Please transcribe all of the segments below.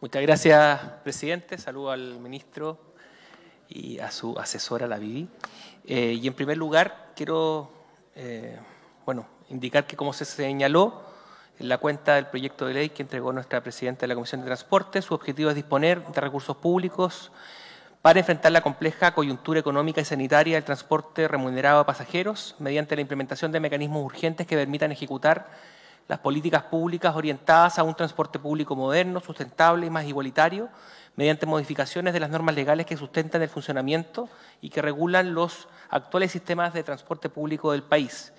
Muchas gracias, presidente. Saludo al ministro y a su asesora, la Vivi. Eh, y en primer lugar, quiero eh, bueno, indicar que, como se señaló en la cuenta del proyecto de ley que entregó nuestra presidenta de la Comisión de Transporte, su objetivo es disponer de recursos públicos para enfrentar la compleja coyuntura económica y sanitaria del transporte remunerado a pasajeros mediante la implementación de mecanismos urgentes que permitan ejecutar las políticas públicas orientadas a un transporte público moderno, sustentable y más igualitario, mediante modificaciones de las normas legales que sustentan el funcionamiento y que regulan los actuales sistemas de transporte público del país.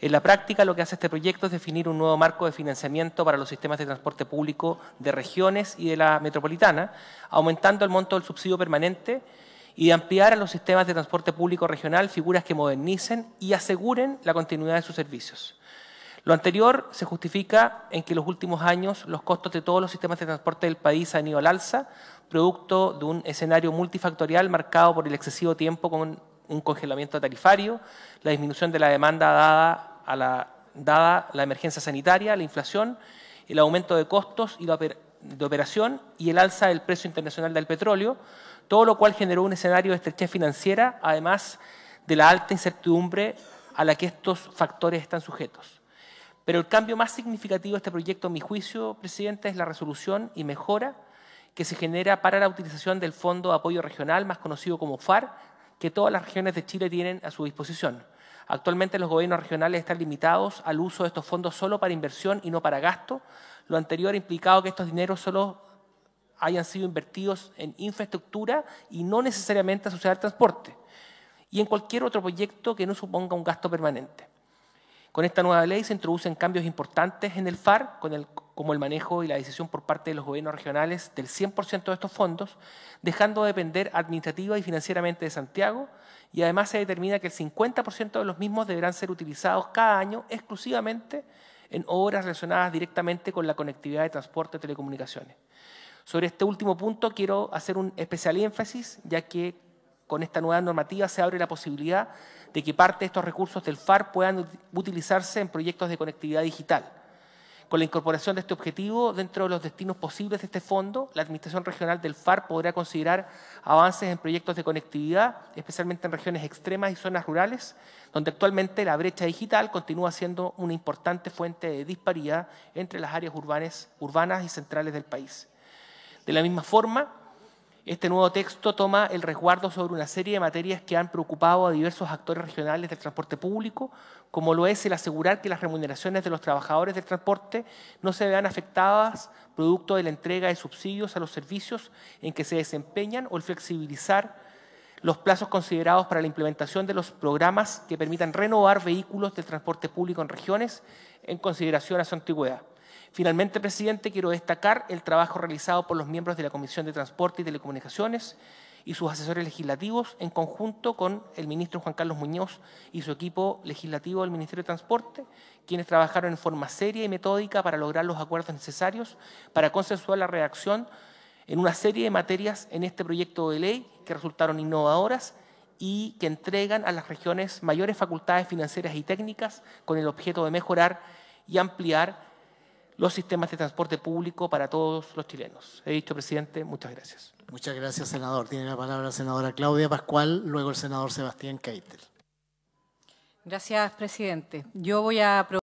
En la práctica, lo que hace este proyecto es definir un nuevo marco de financiamiento para los sistemas de transporte público de regiones y de la metropolitana, aumentando el monto del subsidio permanente y de ampliar a los sistemas de transporte público regional figuras que modernicen y aseguren la continuidad de sus servicios. Lo anterior se justifica en que en los últimos años los costos de todos los sistemas de transporte del país han ido al alza, producto de un escenario multifactorial marcado por el excesivo tiempo con un congelamiento tarifario, la disminución de la demanda dada, la, emergencia sanitaria, la inflación, el aumento de costos y de operación y el alza del precio internacional del petróleo, todo lo cual generó un escenario de estrechez financiera, además de la alta incertidumbre a la que estos factores están sujetos. Pero el cambio más significativo de este proyecto, a mi juicio, presidente, es la resolución y mejora que se genera para la utilización del Fondo de Apoyo Regional, más conocido como FAR, que todas las regiones de Chile tienen a su disposición. Actualmente los gobiernos regionales están limitados al uso de estos fondos solo para inversión y no para gasto. Lo anterior ha implicado que estos dineros solo hayan sido invertidos en infraestructura y no necesariamente asociados al transporte y en cualquier otro proyecto que no suponga un gasto permanente. Con esta nueva ley se introducen cambios importantes en el FAR, como el manejo y la decisión por parte de los gobiernos regionales del 100% de estos fondos, dejando de depender administrativa y financieramente de Santiago, y además se determina que el 50% de los mismos deberán ser utilizados cada año exclusivamente en obras relacionadas directamente con la conectividad de transporte y telecomunicaciones. Sobre este último punto quiero hacer un especial énfasis, ya que con esta nueva normativa se abre la posibilidad de que parte de estos recursos del FAR puedan utilizarse en proyectos de conectividad digital. Con la incorporación de este objetivo dentro de los destinos posibles de este fondo, la Administración Regional del FAR podrá considerar avances en proyectos de conectividad, especialmente en regiones extremas y zonas rurales, donde actualmente la brecha digital continúa siendo una importante fuente de disparidad entre las áreas urbanas, urbanas y centrales del país. De la misma forma, este nuevo texto toma el resguardo sobre una serie de materias que han preocupado a diversos actores regionales del transporte público, como lo es el asegurar que las remuneraciones de los trabajadores del transporte no se vean afectadas producto de la entrega de subsidios a los servicios en que se desempeñan o el flexibilizar los plazos considerados para la implementación de los programas que permitan renovar vehículos del transporte público en regiones en consideración a su antigüedad. Finalmente, presidente, quiero destacar el trabajo realizado por los miembros de la Comisión de Transporte y Telecomunicaciones y sus asesores legislativos en conjunto con el ministro Juan Carlos Muñoz y su equipo legislativo del Ministerio de Transporte, quienes trabajaron en forma seria y metódica para lograr los acuerdos necesarios para consensuar la redacción en una serie de materias en este proyecto de ley que resultaron innovadoras y que entregan a las regiones mayores facultades financieras y técnicas con el objeto de mejorar y ampliar los sistemas de transporte público para todos los chilenos. He dicho, presidente, muchas gracias. Muchas gracias, senador. Tiene la palabra la senadora Claudia Pascual, luego el senador Sebastián Keitel. Gracias, presidente. Yo voy a